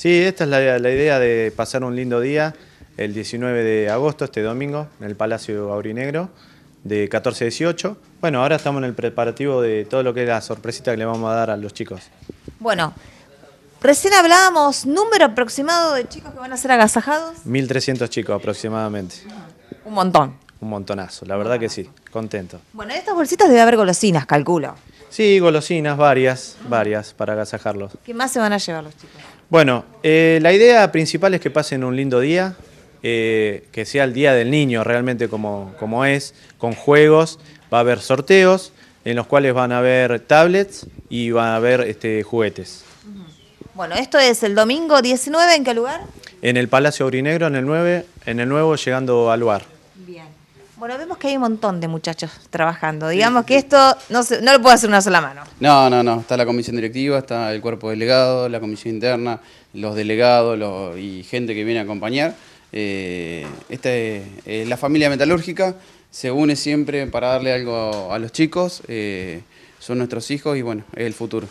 Sí, esta es la, idea de pasar un lindo día el 19 de agosto, este domingo, en el Palacio Aurinegro, de 14 a 18. Bueno, ahora estamos en el preparativo de todo lo que es la sorpresita que le vamos a dar a los chicos. Bueno, recién hablábamos, número aproximado de chicos que van a ser agasajados. 1.300 chicos aproximadamente. Un montón un montonazo, la verdad que sí, contento. Bueno, en estas bolsitas debe haber golosinas, calculo. Sí, golosinas, varias, varias, para agasajarlos. ¿Qué más se van a llevar los chicos? Bueno, eh, la idea principal es que pasen un lindo día, eh, que sea el día del niño realmente como, como es, con juegos, va a haber sorteos en los cuales van a haber tablets y van a haber este, juguetes. Bueno, esto es el domingo 19, ¿en qué lugar? En el Palacio Aurinegro, en el 9, en el nuevo, llegando al lugar. Bien. Bueno, vemos que hay un montón de muchachos trabajando. Digamos que esto no, lo puede hacer una sola mano. No, no, no. Está la comisión directiva, está el cuerpo delegado, la comisión interna, los delegados y gente que viene a acompañar. Eh, esta es eh, la familia metalúrgica. Se une siempre para darle algo a los chicos. Eh, son nuestros hijos y bueno, es el futuro.